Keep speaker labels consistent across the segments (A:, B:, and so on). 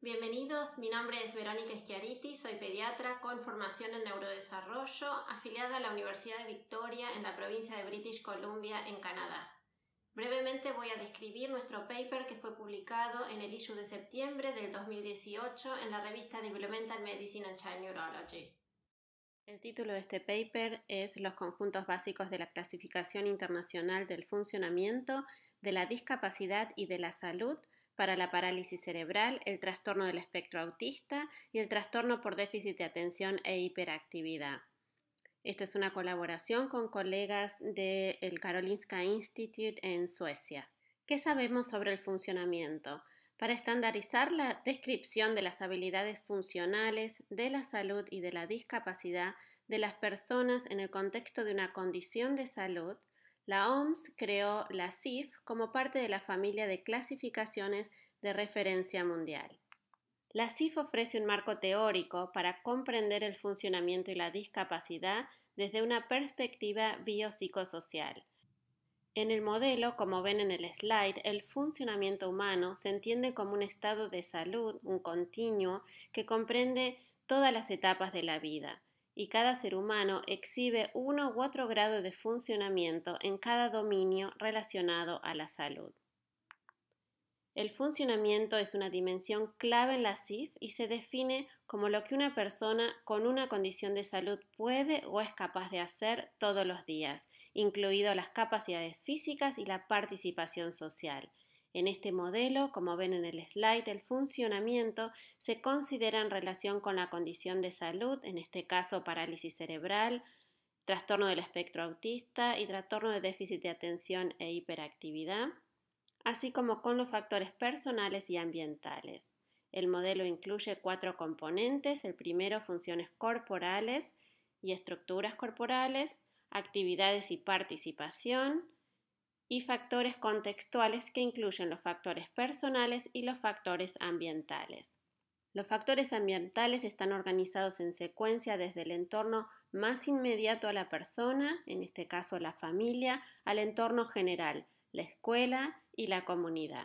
A: Bienvenidos, mi nombre es Verónica Schiariti, soy pediatra con formación en neurodesarrollo, afiliada a la Universidad de Victoria en la provincia de British Columbia, en Canadá. Brevemente voy a describir nuestro paper que fue publicado en el issue de septiembre del 2018 en la revista Developmental Medicine and Child Neurology. El título de este paper es Los conjuntos básicos de la clasificación internacional del funcionamiento, de la discapacidad y de la salud para la parálisis cerebral, el trastorno del espectro autista y el trastorno por déficit de atención e hiperactividad. Esta es una colaboración con colegas del Karolinska Institute en Suecia. ¿Qué sabemos sobre el funcionamiento? Para estandarizar la descripción de las habilidades funcionales, de la salud y de la discapacidad de las personas en el contexto de una condición de salud, la OMS creó la CIF como parte de la familia de clasificaciones de referencia mundial. La CIF ofrece un marco teórico para comprender el funcionamiento y la discapacidad desde una perspectiva biopsicosocial. En el modelo, como ven en el slide, el funcionamiento humano se entiende como un estado de salud, un continuo, que comprende todas las etapas de la vida, y cada ser humano exhibe uno u otro grado de funcionamiento en cada dominio relacionado a la salud. El funcionamiento es una dimensión clave en la CIF y se define como lo que una persona con una condición de salud puede o es capaz de hacer todos los días, incluido las capacidades físicas y la participación social, en este modelo, como ven en el slide, el funcionamiento se considera en relación con la condición de salud, en este caso parálisis cerebral, trastorno del espectro autista y trastorno de déficit de atención e hiperactividad, así como con los factores personales y ambientales. El modelo incluye cuatro componentes, el primero funciones corporales y estructuras corporales, actividades y participación, y factores contextuales que incluyen los factores personales y los factores ambientales. Los factores ambientales están organizados en secuencia desde el entorno más inmediato a la persona, en este caso la familia, al entorno general, la escuela y la comunidad.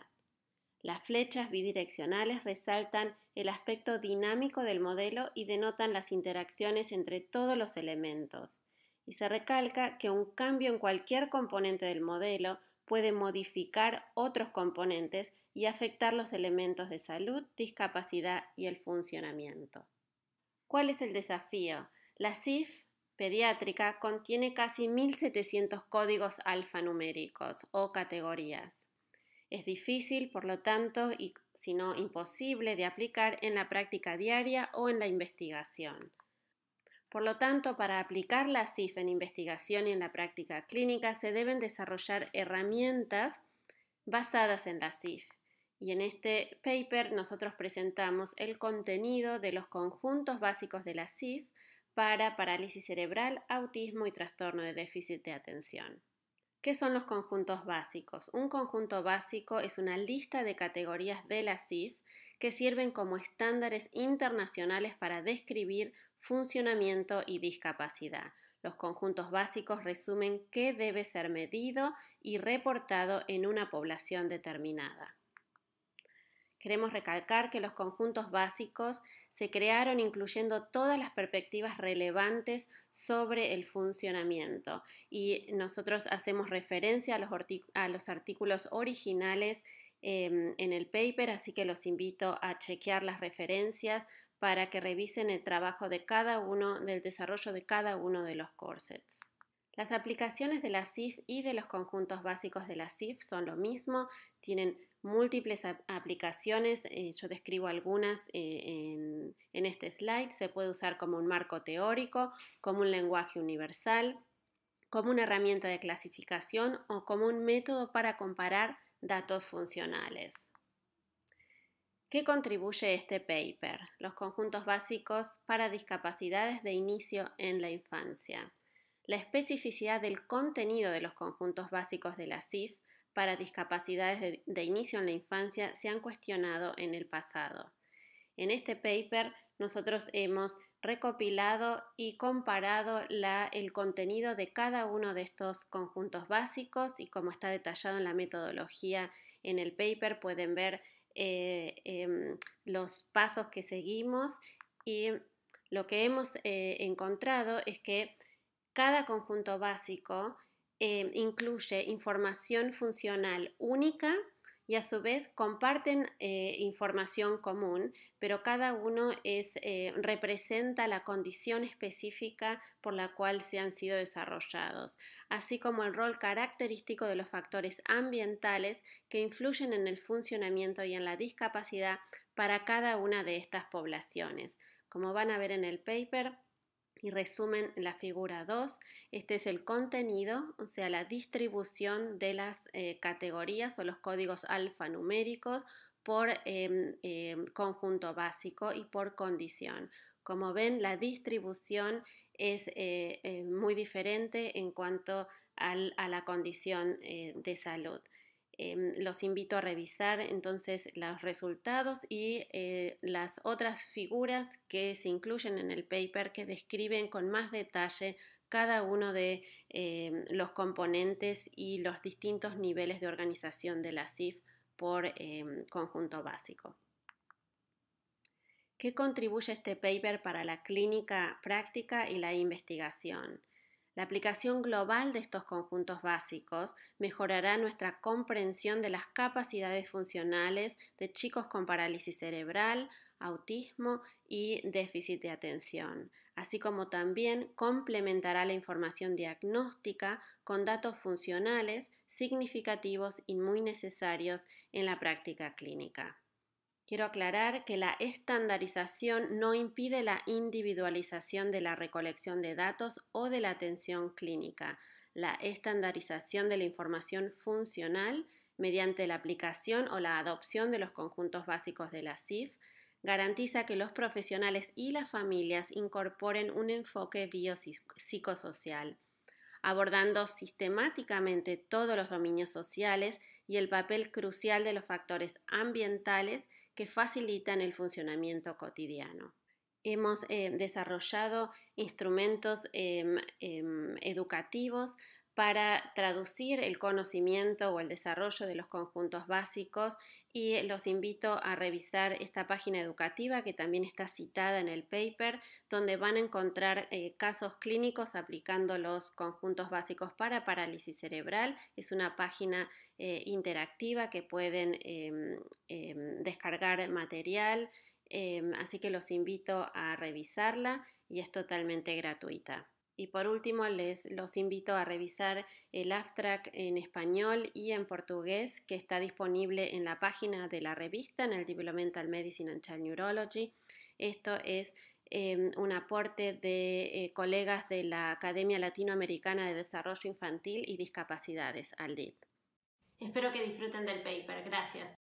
A: Las flechas bidireccionales resaltan el aspecto dinámico del modelo y denotan las interacciones entre todos los elementos y se recalca que un cambio en cualquier componente del modelo puede modificar otros componentes y afectar los elementos de salud, discapacidad y el funcionamiento. ¿Cuál es el desafío? La CIF pediátrica contiene casi 1.700 códigos alfanuméricos o categorías. Es difícil, por lo tanto, y si no imposible de aplicar en la práctica diaria o en la investigación. Por lo tanto, para aplicar la CIF en investigación y en la práctica clínica se deben desarrollar herramientas basadas en la CIF. Y en este paper nosotros presentamos el contenido de los conjuntos básicos de la CIF para parálisis cerebral, autismo y trastorno de déficit de atención. ¿Qué son los conjuntos básicos? Un conjunto básico es una lista de categorías de la CIF que sirven como estándares internacionales para describir funcionamiento y discapacidad. Los conjuntos básicos resumen qué debe ser medido y reportado en una población determinada. Queremos recalcar que los conjuntos básicos se crearon incluyendo todas las perspectivas relevantes sobre el funcionamiento y nosotros hacemos referencia a los, artículos originales em, en el paper, así que los invito a chequear las referencias para que revisen el trabajo de cada uno, del desarrollo de cada uno de los corsets. Las aplicaciones de la Cif y de los conjuntos básicos de la Cif son lo mismo, tienen múltiples aplicaciones, eh, yo describo algunas eh, en este slide, se puede usar como un marco teórico, como un lenguaje universal, como una herramienta de clasificación o como un método para comparar datos funcionales. ¿Qué contribuye este paper? Los conjuntos básicos para discapacidades de inicio en la infancia. La especificidad del contenido de los conjuntos básicos de la CIF para discapacidades de, inicio en la infancia se han cuestionado en el pasado. En este paper nosotros hemos recopilado y comparado el contenido de cada uno de estos conjuntos básicos y como está detallado en la metodología en el paper pueden ver eh, em, los pasos que seguimos y lo que hemos eh, encontrado es que cada conjunto básico eh, incluye información funcional única y a su vez comparten eh, información común, pero cada uno eh, representa la condición específica por la cual se han sido desarrollados, así como el rol característico de los factores ambientales que influyen en el funcionamiento y en la discapacidad para cada una de estas poblaciones. Como van a ver en el paper, y resumen la figura 2. Este es el contenido, o sea, la distribución de las eh, categorías o los códigos alfanuméricos por em, em, conjunto básico y por condición. Como ven, la distribución es eh, eh, muy diferente en cuanto a la condición de salud. Em, los invito a revisar entonces los resultados y eh, las otras figuras que se incluyen en el paper que describen con más detalle cada uno de em, los componentes y los distintos niveles de organización de la CIF por em, conjunto básico. ¿Qué contribuye este paper para la clínica práctica y la investigación? La aplicación global de estos conjuntos básicos mejorará nuestra comprensión de las capacidades funcionales de chicos con parálisis cerebral, autismo y déficit de atención, así como también complementará la información diagnóstica con datos funcionales significativos y muy necesarios en la práctica clínica. Quiero aclarar que la estandarización no impide la individualización de la recolección de datos o de la atención clínica, la estandarización de la información funcional mediante la aplicación o la adopción de los conjuntos básicos de la CIF, garantiza que los profesionales y las familias incorporen un enfoque biopsicosocial, abordando sistemáticamente todos los dominios sociales y el papel crucial de los factores ambientales que facilitan el funcionamiento cotidiano. Hemos eh, desarrollado instrumentos em, em, educativos para traducir el conocimiento o el desarrollo de los conjuntos básicos y los invito a revisar esta página educativa que también está citada en el paper donde van a encontrar eh, casos clínicos aplicando los conjuntos básicos para parálisis cerebral. Es una página eh, interactiva que pueden em, em, descargar material, em, así que los invito a revisarla y es totalmente gratuita. Y por último, les los invito a revisar el abstract en español y en portugués que está disponible en la página de la revista, en el Developmental Medicine and Child Neurology. Esto es em, un aporte de eh, colegas de la Academia Latinoamericana de Desarrollo Infantil y Discapacidades, ALDIT. Espero que disfruten del paper. Gracias.